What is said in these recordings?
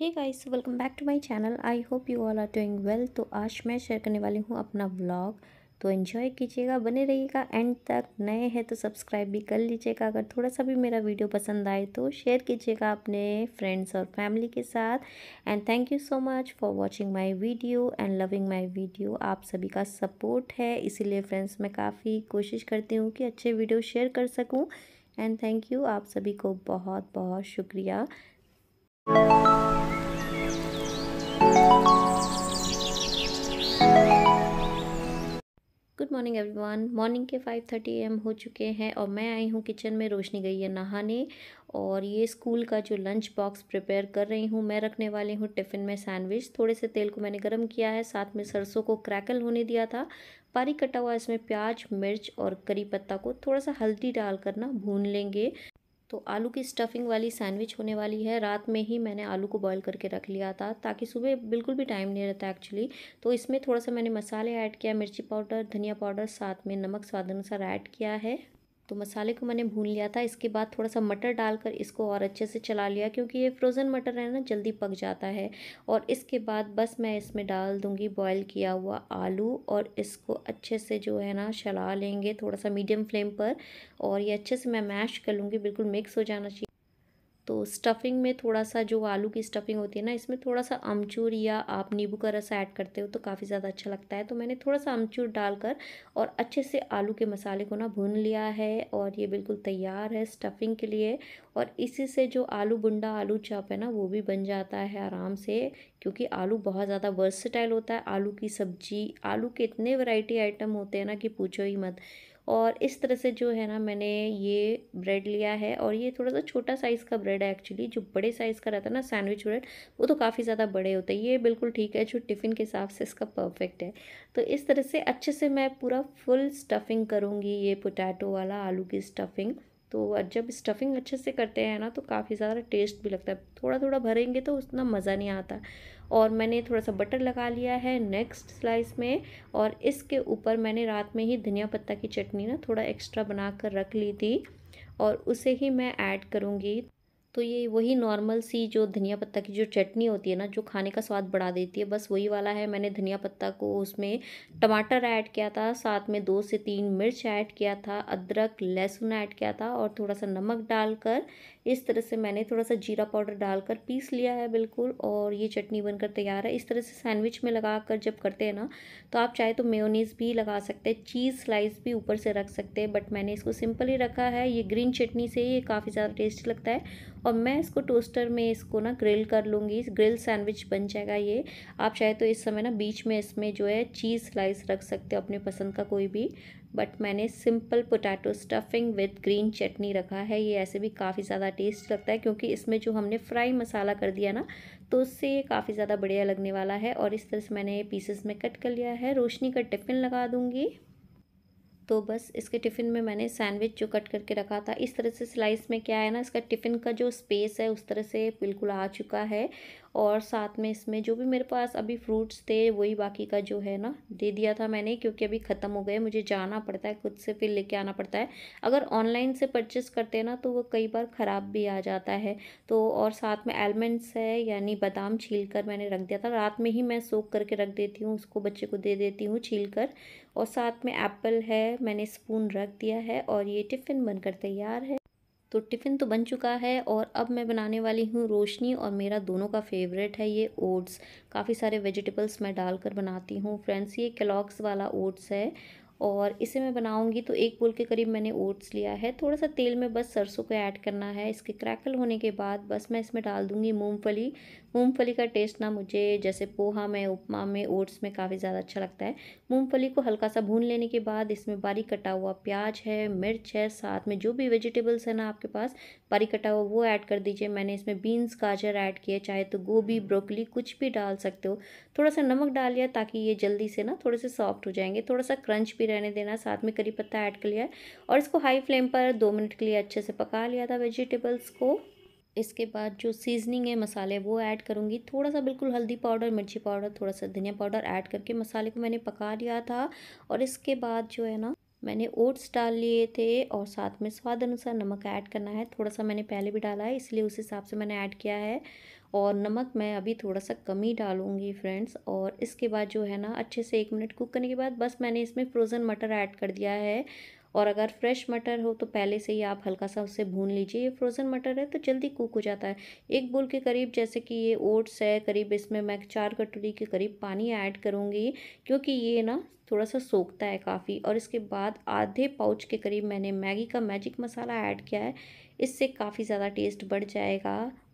hey guys welcome back to my channel I hope you all are doing well तो आज मैं share करने वाली हूँ अपना व्लॉग तो एंजॉय कीजिएगा बने रहिएगा एंड तक नए हैं तो सब्सक्राइब भी कर लीजिएगा अगर थोड़ा सा भी मेरा वीडियो पसंद आए तो शेयर कीजिएगा अपने फ्रेंड्स और फैमिली के साथ and thank you so much for watching my video and loving my video आप सभी का सपोर्ट है इसीलिए फ्रेंड्स मैं काफ़ी कोशिश करती हूँ कि अच्छे वीडियो शेयर कर सकूँ एंड थैंक यू आप सभी को बहुत बहुत शुक्रिया मॉर्निंग एवरीवन मॉर्निंग के 5:30 एम हो चुके हैं और मैं आई हूँ किचन में रोशनी गई है नहाने और ये स्कूल का जो लंच बॉक्स प्रिपेयर कर रही हूँ मैं रखने वाली हूँ टिफ़िन में सैंडविच थोड़े से तेल को मैंने गर्म किया है साथ में सरसों को क्रैकल होने दिया था पारी कटा हुआ इसमें प्याज मिर्च और करी पत्ता को थोड़ा सा हल्दी डालकर ना भून लेंगे तो आलू की स्टफिंग वाली सैंडविच होने वाली है रात में ही मैंने आलू को बॉईल करके रख लिया था ताकि सुबह बिल्कुल भी टाइम नहीं रहता एक्चुअली तो इसमें थोड़ा सा मैंने मसाले ऐड किया मिर्ची पाउडर धनिया पाउडर साथ में नमक स्वाद अनुसार ऐड किया है तो मसाले को मैंने भून लिया था इसके बाद थोड़ा सा मटर डालकर इसको और अच्छे से चला लिया क्योंकि ये फ्रोज़न मटर है ना जल्दी पक जाता है और इसके बाद बस मैं इसमें डाल दूँगी बॉयल किया हुआ आलू और इसको अच्छे से जो है ना चला लेंगे थोड़ा सा मीडियम फ्लेम पर और ये अच्छे से मैं मैश कर लूँगी बिल्कुल मिक्स हो जाना चाहिए तो स्टफ़िंग में थोड़ा सा जो आलू की स्टफ़िंग होती है ना इसमें थोड़ा सा अमचूर या आप नींबू का रस ऐड करते हो तो काफ़ी ज़्यादा अच्छा लगता है तो मैंने थोड़ा सा अमचूर डालकर और अच्छे से आलू के मसाले को ना भून लिया है और ये बिल्कुल तैयार है स्टफ़िंग के लिए और इसी से जो आलू बुंडा आलू चाप है ना वो भी बन जाता है आराम से क्योंकि आलू बहुत ज़्यादा वर्सटाइल होता है आलू की सब्ज़ी आलू के इतने वैरायटी आइटम होते हैं ना कि पूछो ही मत और इस तरह से जो है ना मैंने ये ब्रेड लिया है और ये थोड़ा सा छोटा साइज़ का ब्रेड है एक्चुअली जो बड़े साइज़ का रहता है ना सैंडविच ब्रेड वो तो काफ़ी ज़्यादा बड़े होते हैं ये बिल्कुल ठीक है जो टिफ़िन के हिसाब से इसका परफेक्ट है तो इस तरह से अच्छे से मैं पूरा फुल स्टफिंग करूँगी ये पोटैटो वाला आलू की स्टफिंग तो जब स्टफिंग अच्छे से करते हैं ना तो काफ़ी ज़्यादा टेस्ट भी लगता है थोड़ा थोड़ा भरेंगे तो उतना मज़ा नहीं आता और मैंने थोड़ा सा बटर लगा लिया है नेक्स्ट स्लाइस में और इसके ऊपर मैंने रात में ही धनिया पत्ता की चटनी ना थोड़ा एक्स्ट्रा बना कर रख ली थी और उसे ही मैं ऐड करूँगी तो ये वही नॉर्मल सी जो धनिया पत्ता की जो चटनी होती है ना जो खाने का स्वाद बढ़ा देती है बस वही वाला है मैंने धनिया पत्ता को उसमें टमाटर ऐड किया था साथ में दो से तीन मिर्च ऐड किया था अदरक लहसुन ऐड किया था और थोड़ा सा नमक डालकर इस तरह से मैंने थोड़ा सा जीरा पाउडर डालकर पीस लिया है बिल्कुल और ये चटनी बनकर तैयार है इस तरह से सैंडविच में लगा कर जब करते हैं ना तो आप चाहे तो मेयोनीज़ भी लगा सकते हैं चीज़ स्लाइस भी ऊपर से रख सकते हैं बट मैंने इसको सिंपल ही रखा है ये ग्रीन चटनी से ये काफ़ी ज़्यादा टेस्ट लगता है और मैं इसको टोस्टर में इसको ना ग्रिल कर लूँगी ग्रिल सैंडविच बन जाएगा ये आप चाहे तो इस समय ना बीच में इसमें जो है चीज़ स्लाइस रख सकते हो अपने पसंद का कोई भी बट मैंने simple potato stuffing with green chutney रखा है ये ऐसे भी काफ़ी ज़्यादा टेस्ट लगता है क्योंकि इसमें जो हमने फ्राई मसाला कर दिया ना तो उससे ये काफ़ी ज़्यादा बढ़िया लगने वाला है और इस तरह से मैंने ये पीसेस में कट कर लिया है रोशनी का टिफ़िन लगा दूँगी तो बस इसके टिफ़िन में मैंने सैंडविच जो कट करके रखा था इस तरह से स्लाइस में क्या है ना इसका टिफ़िन का जो स्पेस है उस तरह से बिल्कुल आ चुका है और साथ में इसमें जो भी मेरे पास अभी फ्रूट्स थे वही बाकी का जो है ना दे दिया था मैंने क्योंकि अभी ख़त्म हो गए मुझे जाना पड़ता है खुद से फिर लेके आना पड़ता है अगर ऑनलाइन से परचेस करते हैं ना तो वो कई बार ख़राब भी आ जाता है तो और साथ में एलमंड्स है यानी बादाम छील कर मैंने रख दिया था रात में ही मैं सोख करके रख देती हूँ उसको बच्चे को दे देती हूँ छील कर और साथ में एप्पल है मैंने स्पून रख दिया है और ये टिफ़िन बनकर तैयार है तो टिफ़िन तो बन चुका है और अब मैं बनाने वाली हूँ रोशनी और मेरा दोनों का फेवरेट है ये ओट्स काफ़ी सारे वेजिटेबल्स मैं डालकर बनाती हूँ फ्रेंड्स ये केलॉग्स वाला ओट्स है और इसे मैं बनाऊंगी तो एक बोल के करीब मैंने ओट्स लिया है थोड़ा सा तेल में बस सरसों को ऐड करना है इसके क्रैकल होने के बाद बस मैं इसमें डाल दूंगी मूंगफली मूंगफली का टेस्ट ना मुझे जैसे पोहा में उपमा में ओट्स में काफ़ी ज़्यादा अच्छा लगता है मूंगफली को हल्का सा भून लेने के बाद इसमें बारीक कटा हुआ प्याज है मिर्च है साथ में जो भी वेजिटेबल्स है ना आपके पास बारीक कटा हुआ वो ऐड कर दीजिए मैंने इसमें बीन्स गाजर ऐड किए चाहे तो गोभी ब्रोकली कुछ भी डाल सकते हो थोड़ा सा नमक डाल लिया ताकि ये जल्दी से ना थोड़े से सॉफ्ट हो जाएंगे थोड़ा सा क्रंच भी रहने देना साथ में करी पत्ता ऐड कर लिया है और इसको हाई फ्लेम पर दो मिनट के लिए अच्छे से पका लिया था वेजिटेबल्स को इसके बाद जो सीजनिंग है मसाले वो ऐड करूँगी थोड़ा सा बिल्कुल हल्दी पाउडर मिर्ची पाउडर थोड़ा सा धनिया पाउडर ऐड करके मसाले को मैंने पका लिया था और इसके बाद जो है ना मैंने ओट्स डाल लिए थे और साथ में स्वाद अनुसार नमक ऐड करना है थोड़ा सा मैंने पहले भी डाला है इसलिए उस हिसाब से मैंने ऐड किया है और नमक मैं अभी थोड़ा सा कम ही डालूँगी फ्रेंड्स और इसके बाद जो है ना अच्छे से एक मिनट कुक करने के बाद बस मैंने इसमें फ्रोज़न मटर ऐड कर दिया है और अगर फ्रेश मटर हो तो पहले से ही आप हल्का सा उसे भून लीजिए ये फ्रोज़न मटर है तो जल्दी कुक हो जाता है एक बोल के करीब जैसे कि ये ओट्स है करीब इसमें मैं चार कटोरी के करीब पानी ऐड करूँगी क्योंकि ये ना थोड़ा सा सोखता है काफ़ी और इसके बाद आधे पाउच के करीब मैंने मैगी का मैजिक मसाला ऐड किया है इससे काफ़ी ज़्यादा टेस्ट बढ़ जाएगा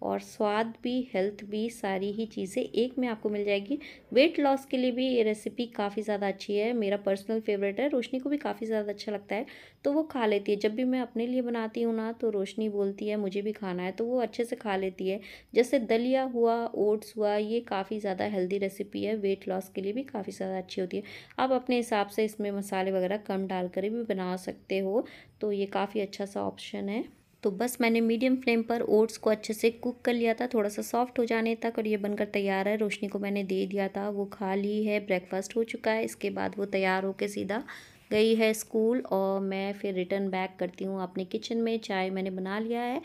और स्वाद भी हेल्थ भी सारी ही चीज़ें एक में आपको मिल जाएगी वेट लॉस के लिए भी ये रेसिपी काफ़ी ज़्यादा अच्छी है मेरा पर्सनल फेवरेट है रोशनी को भी काफ़ी ज़्यादा अच्छा लगता है तो वो खा लेती है जब भी मैं अपने लिए बनाती हूँ ना तो रोशनी बोलती है मुझे भी खाना है तो वो अच्छे से खा लेती है जैसे दलिया हुआ ओट्स हुआ ये काफ़ी ज़्यादा हेल्दी रेसिपी है वेट लॉस के लिए भी काफ़ी ज़्यादा अच्छी होती है आप अपने हिसाब से इसमें मसाले वगैरह कम डाल कर भी बना सकते हो तो ये काफ़ी अच्छा सा ऑप्शन है तो बस मैंने मीडियम फ्लेम पर ओट्स को अच्छे से कुक कर लिया था थोड़ा सा सॉफ्ट हो जाने तक और ये बनकर तैयार है रोशनी को मैंने दे दिया था वो खा ली है ब्रेकफास्ट हो चुका है इसके बाद वो तैयार होकर सीधा गई है स्कूल और मैं फिर रिटर्न बैक करती हूँ अपने किचन में चाय मैंने बना लिया है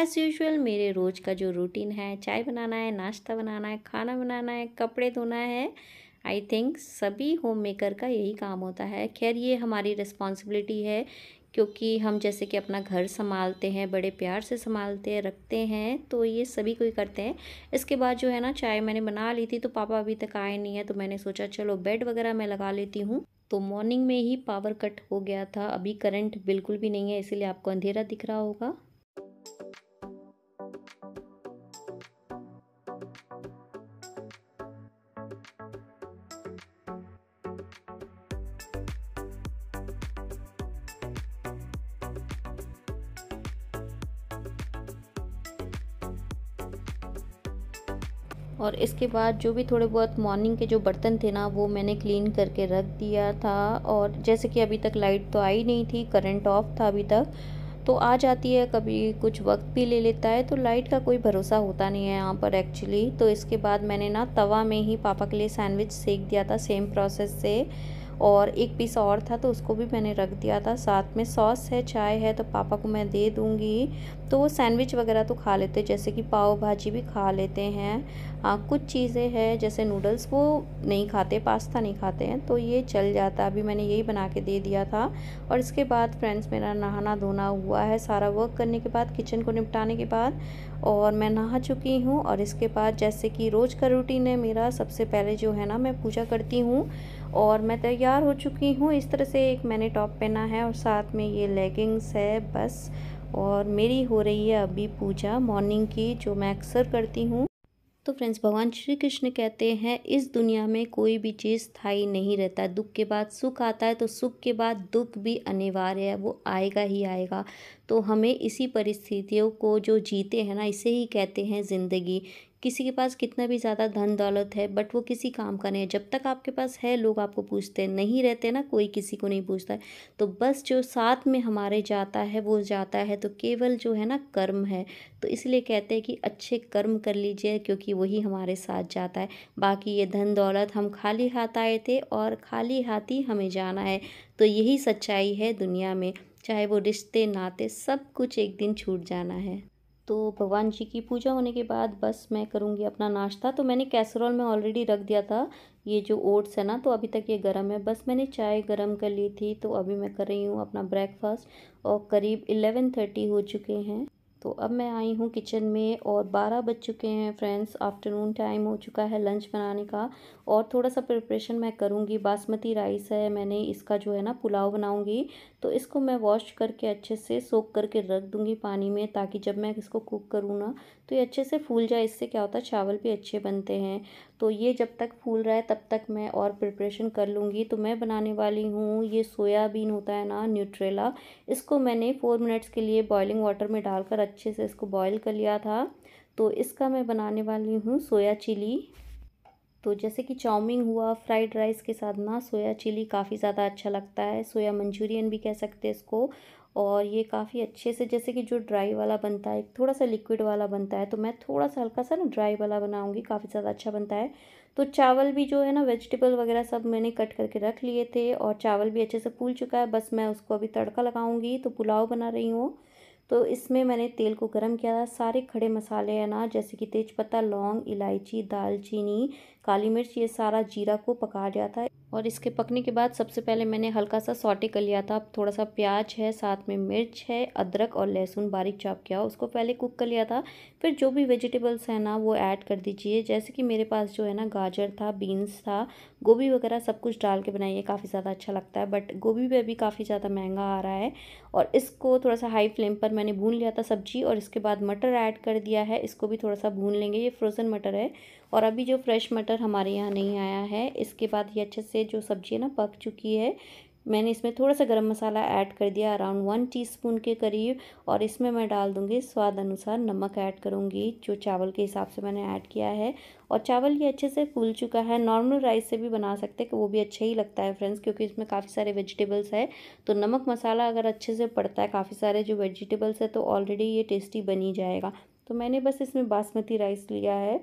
एज़ यूजल मेरे रोज़ का जो रूटीन है चाय बनाना है नाश्ता बनाना है खाना बनाना है कपड़े धोना है आई थिंक सभी होम मेकर का यही काम होता है खैर ये हमारी रिस्पॉन्सिबिलिटी है क्योंकि हम जैसे कि अपना घर संभालते हैं बड़े प्यार से संभालते हैं रखते हैं तो ये सभी कोई करते हैं इसके बाद जो है ना चाय मैंने बना ली थी तो पापा अभी तक आए नहीं है तो मैंने सोचा चलो बेड वगैरह मैं लगा लेती हूँ तो मॉर्निंग में ही पावर कट हो गया था अभी करंट बिल्कुल भी नहीं है इसीलिए आपको अंधेरा दिख रहा होगा और इसके बाद जो भी थोड़े बहुत मॉर्निंग के जो बर्तन थे ना वो मैंने क्लीन करके रख दिया था और जैसे कि अभी तक लाइट तो आई नहीं थी करंट ऑफ था अभी तक तो आ जाती है कभी कुछ वक्त भी ले लेता है तो लाइट का कोई भरोसा होता नहीं है यहाँ पर एक्चुअली तो इसके बाद मैंने ना तवा में ही पापा के लिए सैंडविच सेक दिया था सेम प्रोसेस से और एक पीस और था तो उसको भी मैंने रख दिया था साथ में सॉस है चाय है तो पापा को मैं दे दूँगी तो वो सैंडविच वगैरह तो खा लेते जैसे कि पाव भाजी भी खा लेते हैं आ, कुछ चीज़ें हैं जैसे नूडल्स वो नहीं खाते पास्ता नहीं खाते हैं तो ये चल जाता अभी मैंने यही बना के दे दिया था और इसके बाद फ्रेंड्स मेरा नहाना धोना हुआ है सारा वर्क करने के बाद किचन को निपटाने के बाद और मैं नहा चुकी हूँ और इसके बाद जैसे कि रोज़ का रूटीन है मेरा सबसे पहले जो है ना मैं पूजा करती हूँ और मैं तैयार हो चुकी हूँ इस तरह से एक मैंने टॉप पहना है और साथ में ये लेगिंग्स है बस और मेरी हो रही है अभी पूजा मॉर्निंग की जो मैं अक्सर करती हूँ तो फ्रेंड्स भगवान श्री कृष्ण कहते हैं इस दुनिया में कोई भी चीज़ स्थाई नहीं रहता दुख के बाद सुख आता है तो सुख के बाद दुख भी अनिवार्य है वो आएगा ही आएगा तो हमें इसी परिस्थितियों को जो जीते हैं ना इसे ही कहते हैं ज़िंदगी किसी के पास कितना भी ज़्यादा धन दौलत है बट वो किसी काम का नहीं है जब तक आपके पास है लोग आपको पूछते नहीं रहते ना कोई किसी को नहीं पूछता है तो बस जो साथ में हमारे जाता है वो जाता है तो केवल जो है ना कर्म है तो इसलिए कहते हैं कि अच्छे कर्म कर लीजिए क्योंकि वही हमारे साथ जाता है बाकी ये धन दौलत हम खाली हाथ आए थे और खाली हाथ ही हमें जाना है तो यही सच्चाई है दुनिया में चाहे वो रिश्ते नाते सब कुछ एक दिन छूट जाना है तो भगवान जी की पूजा होने के बाद बस मैं करूँगी अपना नाश्ता तो मैंने कैसरोल में ऑलरेडी रख दिया था ये जो ओट्स है ना तो अभी तक ये गर्म है बस मैंने चाय गर्म कर ली थी तो अभी मैं कर रही हूँ अपना ब्रेकफास्ट और करीब इलेवन थर्टी हो चुके हैं तो अब मैं आई हूँ किचन में और बारह बज चुके हैं फ्रेंड्स आफ्टरनून टाइम हो चुका है लंच बनाने का और थोड़ा सा प्रिपरेशन मैं करूँगी बासमती राइस है मैंने इसका जो है ना पुलाव बनाऊँगी तो इसको मैं वॉश करके अच्छे से सोख करके रख दूँगी पानी में ताकि जब मैं इसको कुक करूँ ना तो ये अच्छे से फूल जाए इससे क्या होता है चावल भी अच्छे बनते हैं तो ये जब तक फूल रहा है तब तक मैं और प्रिपरेशन कर लूँगी तो मैं बनाने वाली हूँ ये सोयाबीन होता है ना न्यूट्रेला इसको मैंने फ़ोर मिनट्स के लिए बॉयलिंग वाटर में डालकर अच्छे से इसको बॉयल कर लिया था तो इसका मैं बनाने वाली हूँ सोया चिली तो जैसे कि चाउमीन हुआ फ्राइड राइस के साथ ना सोया चिली काफ़ी ज़्यादा अच्छा लगता है सोया मंचूरियन भी कह सकते हैं इसको और ये काफ़ी अच्छे से जैसे कि जो ड्राई वाला बनता है थोड़ा सा लिक्विड वाला बनता है तो मैं थोड़ा सा हल्का सा ना ड्राई वाला बनाऊँगी काफ़ी ज़्यादा अच्छा बनता है तो चावल भी जो है ना वेजिटेबल वगैरह सब मैंने कट करके रख लिए थे और चावल भी अच्छे से फूल चुका है बस मैं उसको अभी तड़का लगाऊँगी तो पुलाव बना रही हूँ तो इसमें मैंने तेल को गर्म किया था सारे खड़े मसाले हैं ना जैसे कि पत्ता लौंग इलायची दालचीनी काली मिर्च ये सारा जीरा को पका लिया था और इसके पकने के बाद सबसे पहले मैंने हल्का सा सॉटे कर लिया था थोड़ा सा प्याज है साथ में मिर्च है अदरक और लहसुन बारीक चाप किया उसको पहले कुक कर लिया था फिर जो भी वेजिटेबल्स हैं ना वो ऐड कर दीजिए जैसे कि मेरे पास जो है ना गाजर था बीन्स था गोभी वगैरह सब कुछ डाल के बनाइए काफ़ी ज़्यादा अच्छा लगता है बट गोभी भी अभी काफ़ी ज़्यादा महंगा आ रहा है और इसको थोड़ा सा हाई फ्लेम पर मैंने भून लिया था सब्जी और इसके बाद मटर ऐड कर दिया है इसको भी थोड़ा सा भून लेंगे ये फ्रोज़न मटर है और अभी जो फ्रेश मटर हमारे यहाँ नहीं आया है इसके बाद ये अच्छे से जो सब्ज़ी है ना पक चुकी है मैंने इसमें थोड़ा सा गरम मसाला ऐड कर दिया अराउंड वन टीस्पून के करीब और इसमें मैं डाल दूँगी स्वाद अनुसार नमक ऐड करूँगी जो चावल के हिसाब से मैंने ऐड किया है और चावल ये अच्छे से फूल चुका है नॉर्मल राइस से भी बना सकते हैं वो भी अच्छा ही लगता है फ्रेंड्स क्योंकि इसमें काफ़ी सारे वेजिटेबल्स है तो नमक मसाला अगर अच्छे से पड़ता है काफ़ी सारे जो वेजिटेबल्स है तो ऑलरेडी ये टेस्टी बनी जाएगा तो मैंने बस इसमें बासमती राइस लिया है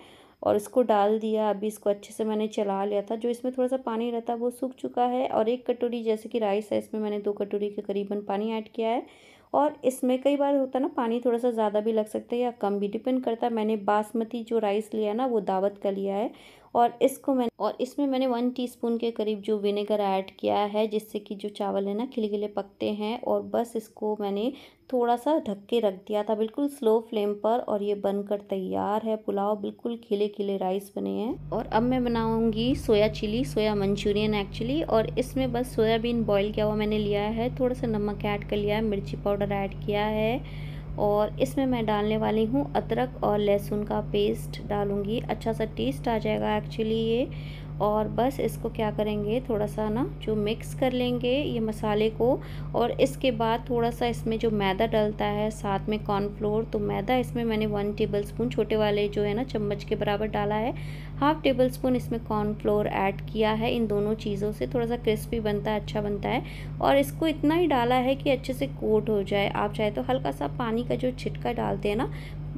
और इसको डाल दिया अभी इसको अच्छे से मैंने चला लिया था जो इसमें थोड़ा सा पानी रहता वो सूख चुका है और एक कटोरी जैसे कि राइस है इसमें मैंने दो कटोरी के करीबन पानी ऐड किया है और इसमें कई बार होता है ना पानी थोड़ा सा ज़्यादा भी लग सकता है या कम भी डिपेंड करता है मैंने बासमती जो राइस लिया ना वो दावत का लिया है और इसको मैंने और इसमें मैंने वन टीस्पून के करीब जो विनेगर ऐड किया है जिससे कि जो चावल है ना खिले खिले पकते हैं और बस इसको मैंने थोड़ा सा ढक के रख दिया था बिल्कुल स्लो फ्लेम पर और ये बनकर तैयार है पुलाव बिल्कुल खिले खिले राइस बने हैं और अब मैं बनाऊंगी soya chilli soya Manchurian actually और इसमें बस सोयाबीन बॉईल किया हुआ मैंने लिया है थोड़ा सा नमक ऐड कर लिया है मिर्ची पाउडर ऐड किया है और इसमें मैं डालने वाली हूँ अदरक और लहसुन का पेस्ट डालूँगी अच्छा सा टेस्ट आ जाएगा एक्चुअली ये और बस इसको क्या करेंगे थोड़ा सा ना जो मिक्स कर लेंगे ये मसाले को और इसके बाद थोड़ा सा इसमें जो मैदा डलता है साथ में कॉर्नफ्लोर तो मैदा इसमें मैंने वन टेबल स्पून छोटे वाले जो है ना चम्मच के बराबर डाला है हाफ़ टेबल स्पून इसमें कॉर्नफ्लोर ऐड किया है इन दोनों चीज़ों से थोड़ा सा क्रिस्पी बनता है अच्छा बनता है और इसको इतना ही डाला है कि अच्छे से कोट हो जाए आप चाहे तो हल्का सा पानी का जो छिटका डालते हैं ना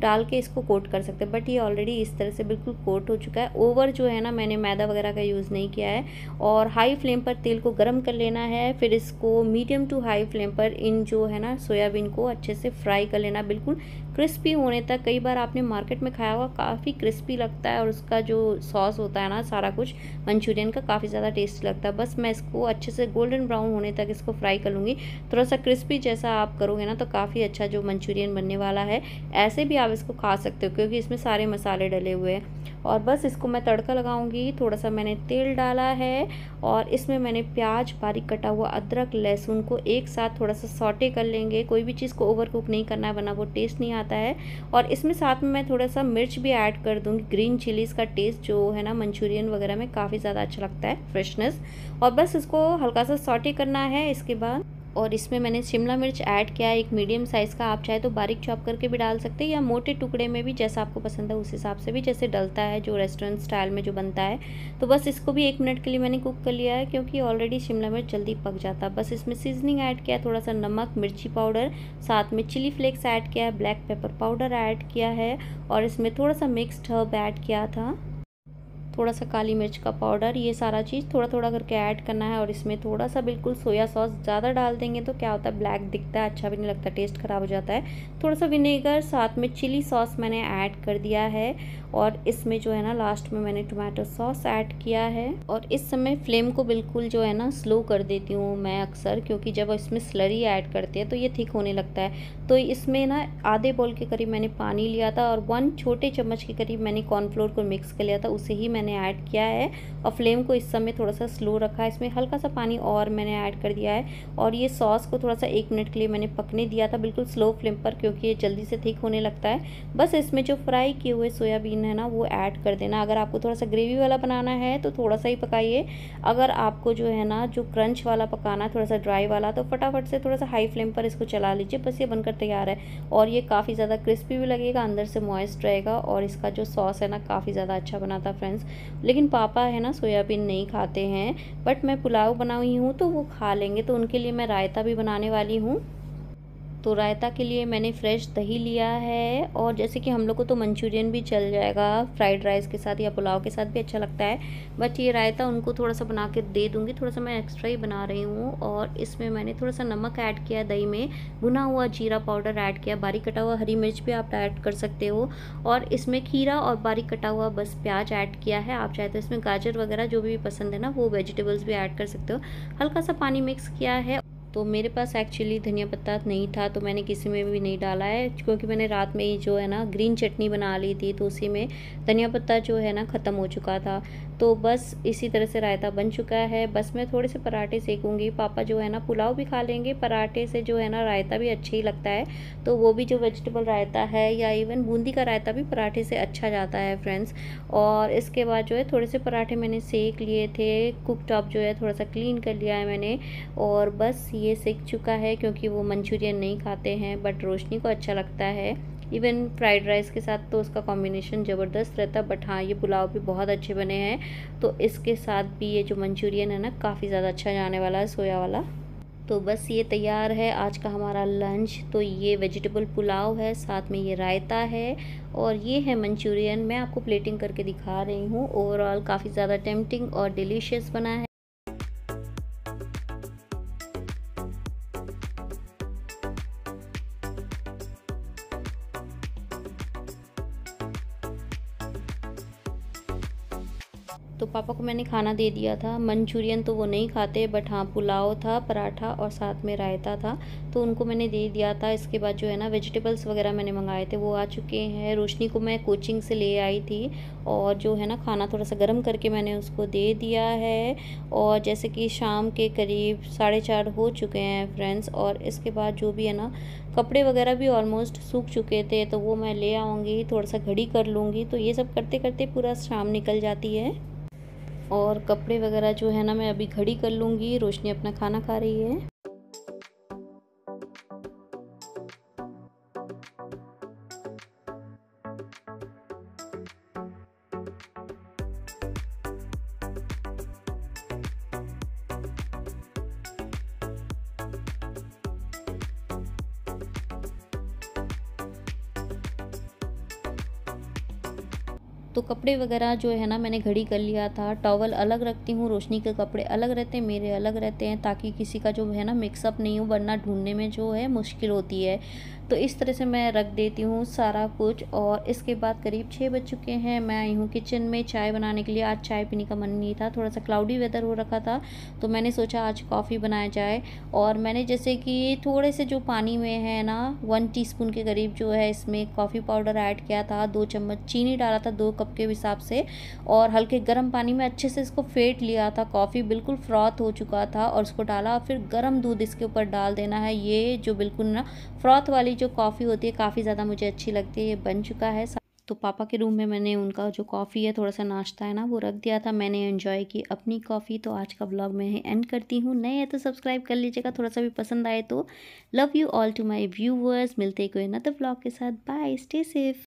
डाल के इसको कोट कर सकते हैं बट ये ऑलरेडी इस तरह से बिल्कुल कोट हो चुका है ओवर जो है ना मैंने मैदा वगैरह का यूज़ नहीं किया है और हाई फ्लेम पर तेल को गर्म कर लेना है फिर इसको मीडियम टू हाई फ्लेम पर इन जो है ना सोयाबीन को अच्छे से फ्राई कर लेना बिल्कुल क्रिस्पी होने तक कई बार आपने मार्केट में खाया हुआ काफ़ी क्रिस्पी लगता है और उसका जो सॉस होता है ना सारा कुछ मंचूरियन का काफ़ी ज़्यादा टेस्ट लगता है बस मैं इसको अच्छे से गोल्डन ब्राउन होने तक इसको फ्राई कर लूँगी थोड़ा सा क्रिस्पी जैसा आप करोगे ना तो काफ़ी अच्छा जो मंचूरियन बनने वाला है ऐसे भी आप इसको खा सकते हो क्योंकि इसमें सारे मसाले डले हुए हैं और बस इसको मैं तड़का लगाऊंगी थोड़ा सा मैंने तेल डाला है और इसमें मैंने प्याज बारीक कटा हुआ अदरक लहसुन को एक साथ थोड़ा सा सॉटे कर लेंगे कोई भी चीज़ को ओवर कुक नहीं करना है वरना वो टेस्ट नहीं आता है और इसमें साथ में मैं थोड़ा सा मिर्च भी ऐड कर दूँगी ग्रीन चिलीज़ का टेस्ट जो है ना मंचूरियन वगैरह में काफ़ी ज़्यादा अच्छा लगता है फ्रेशनेस और बस इसको हल्का सा सॉटे करना है इसके बाद और इसमें मैंने शिमला मिर्च ऐड किया एक मीडियम साइज़ का आप चाहे तो बारीक चॉप करके भी डाल सकते हैं या मोटे टुकड़े में भी जैसा आपको पसंद है उस हिसाब से भी जैसे डलता है जो रेस्टोरेंट स्टाइल में जो बनता है तो बस इसको भी एक मिनट के लिए मैंने कुक कर लिया है क्योंकि ऑलरेडी शिमला मिर्च जल्दी पक जाता है बस इसमें सीजनिंग ऐड किया थोड़ा सा नमक मिर्ची पाउडर साथ में चिली फ्लेक्स ऐड किया है ब्लैक पेपर पाउडर ऐड किया है और इसमें थोड़ा सा मिक्सड हर्ब ऐड किया था थोड़ा सा काली मिर्च का पाउडर ये सारा चीज़ थोड़ा थोड़ा करके ऐड करना है और इसमें थोड़ा सा बिल्कुल सोया सॉस ज़्यादा डाल देंगे तो क्या होता है ब्लैक दिखता है अच्छा भी नहीं लगता टेस्ट ख़राब हो जाता है थोड़ा सा विनेगर साथ में चिली सॉस मैंने ऐड कर दिया है और इसमें जो है ना लास्ट में मैंने टोमेटो सॉस ऐड किया है और इस समय फ्लेम को बिल्कुल जो है ना स्लो कर देती हूँ मैं अक्सर क्योंकि जब इसमें स्लरी ऐड करते हैं तो ये थिक होने लगता है तो इसमें ना आधे बॉल के करीब मैंने पानी लिया था और वन छोटे चम्मच के करीब मैंने कॉर्नफ्लोर को मिक्स कर लिया था उसे ही मैं मैंने ऐड किया है और फ्लेम को इस समय थोड़ा सा स्लो रखा है इसमें हल्का सा पानी और मैंने ऐड कर दिया है और ये सॉस को थोड़ा सा एक मिनट के लिए मैंने पकने दिया था बिल्कुल स्लो फ्लेम पर क्योंकि ये जल्दी से थिक होने लगता है बस इसमें जो फ्राई किए हुए सोयाबीन है ना वो ऐड कर देना अगर आपको थोड़ा सा ग्रेवी वाला बनाना है तो थोड़ा सा ही पकाइए अगर आपको जो है ना जो क्रंच वाला पकाना है थोड़ा सा ड्राई वाला तो फटाफट से थोड़ा सा हाई फ्लेम पर इसको चला लीजिए बस ये बनकर तैयार है और ये काफ़ी ज़्यादा क्रिस्पी भी लगेगा अंदर से मॉइस्ट रहेगा और इसका जो सॉस है ना काफ़ी ज़्यादा अच्छा बना था फ्रेंड्स लेकिन पापा है ना सोयाबीन नहीं खाते हैं बट मैं पुलाव बनाई हूँ तो वो खा लेंगे तो उनके लिए मैं रायता भी बनाने वाली हूँ तो रायता के लिए मैंने फ्रेश दही लिया है और जैसे कि हम लोग को तो मंचूरियन भी चल जाएगा फ्राइड राइस के साथ या पुलाव के साथ भी अच्छा लगता है बट ये रायता उनको थोड़ा सा बना के दे दूँगी थोड़ा सा मैं एक्स्ट्रा ही बना रही हूँ और इसमें मैंने थोड़ा सा नमक ऐड किया दही में भुना हुआ जीरा पाउडर ऐड किया बारीक कटा हुआ हरी मिर्च भी आप ऐड कर सकते हो और इसमें खीरा और बारीक कटा हुआ बस प्याज ऐड किया है आप चाहे तो इसमें गाजर वगैरह जो भी पसंद है ना वो वेजिटेबल्स भी ऐड कर सकते हो हल्का सा पानी मिक्स किया है तो मेरे पास एक्चुअली धनिया पत्ता नहीं था तो मैंने किसी में भी नहीं डाला है क्योंकि मैंने रात में ही जो है ना ग्रीन चटनी बना ली थी तो उसी में धनिया पत्ता जो है ना ख़त्म हो चुका था तो बस इसी तरह से रायता बन चुका है बस मैं थोड़े से पराठे सेकूँगी पापा जो है ना पुलाव भी खा लेंगे पराठे से जो है ना रायता भी अच्छा ही लगता है तो वो भी जो वेजिटेबल रायता है या इवन बूंदी का रायता भी पराठे से अच्छा जाता है फ्रेंड्स और इसके बाद जो है थोड़े से पराठे मैंने सेक लिए थे कुक टॉप जो है थोड़ा सा क्लीन कर लिया है मैंने और बस ये सीख चुका है क्योंकि वो मंचूरियन नहीं खाते हैं बट रोशनी को अच्छा लगता है इवन फ्राइड राइस के साथ तो उसका कॉम्बिनेशन ज़बरदस्त रहता बट हाँ ये पुलाव भी बहुत अच्छे बने हैं तो इसके साथ भी ये जो मंचूरियन है ना काफ़ी ज़्यादा अच्छा जाने वाला है सोया वाला तो बस ये तैयार है आज का हमारा लंच तो ये वेजिटेबल पुलाव है साथ में ये रायता है और ये है मंचूरियन मैं आपको प्लेटिंग करके दिखा रही हूँ ओवरऑल काफ़ी ज़्यादा टेम्पटिंग और डिलीशियस बना है पापा को मैंने खाना दे दिया था मंचूरियन तो वो नहीं खाते बट हाँ पुलाव था पराठा और साथ में रायता था तो उनको मैंने दे दिया था इसके बाद जो है ना वेजिटेबल्स वगैरह मैंने मंगाए थे वो आ चुके हैं रोशनी को मैं कोचिंग से ले आई थी और जो है ना खाना थोड़ा सा गर्म करके मैंने उसको दे दिया है और जैसे कि शाम के करीब साढ़े चार हो चुके हैं फ्रेंड्स और इसके बाद जो भी है ना कपड़े वगैरह भी ऑलमोस्ट सूख चुके थे तो वो मैं ले आऊँगी थोड़ा सा घड़ी कर लूँगी तो ये सब करते करते पूरा शाम निकल जाती है और कपड़े वगैरह जो है ना मैं अभी घड़ी कर लूँगी रोशनी अपना खाना खा रही है तो कपड़े वगैरह जो है ना मैंने घड़ी कर लिया था टॉवल अलग रखती हूँ रोशनी के कपड़े अलग रहते हैं मेरे अलग रहते हैं ताकि किसी का जो है ना मिक्सअप नहीं हो वरना ढूंढने में जो है मुश्किल होती है तो इस तरह से मैं रख देती हूँ सारा कुछ और इसके बाद करीब छः बज चुके हैं मैं आई हूँ किचन में चाय बनाने के लिए आज चाय पीने का मन नहीं था थोड़ा सा क्लाउडी वेदर हो रखा था तो मैंने सोचा आज कॉफ़ी बनाया जाए और मैंने जैसे कि थोड़े से जो पानी में है ना वन टी के करीब जो है इसमें कॉफ़ी पाउडर ऐड किया था दो चम्मच चीनी डाला था दो कप के हिसाब से और हल्के गर्म पानी में अच्छे से इसको फेंट लिया था कॉफ़ी बिल्कुल फ्रॉथ हो चुका था और उसको डाला फिर गर्म दूध इसके ऊपर डाल देना है ये जो बिल्कुल ना फ्रॉथ वाली जो कॉफ़ी होती है काफ़ी ज़्यादा मुझे अच्छी लगती है ये बन चुका है तो पापा के रूम में मैंने उनका जो कॉफ़ी है थोड़ा सा नाश्ता है ना वो रख दिया था मैंने एंजॉय की अपनी कॉफ़ी तो आज का ब्लॉग मैं एंड करती हूँ नए है तो सब्सक्राइब कर लीजिएगा थोड़ा सा भी पसंद आए तो love you all to my viewers मिलते कोई ना तो ब्लॉग के साथ बाय स्टे सेफ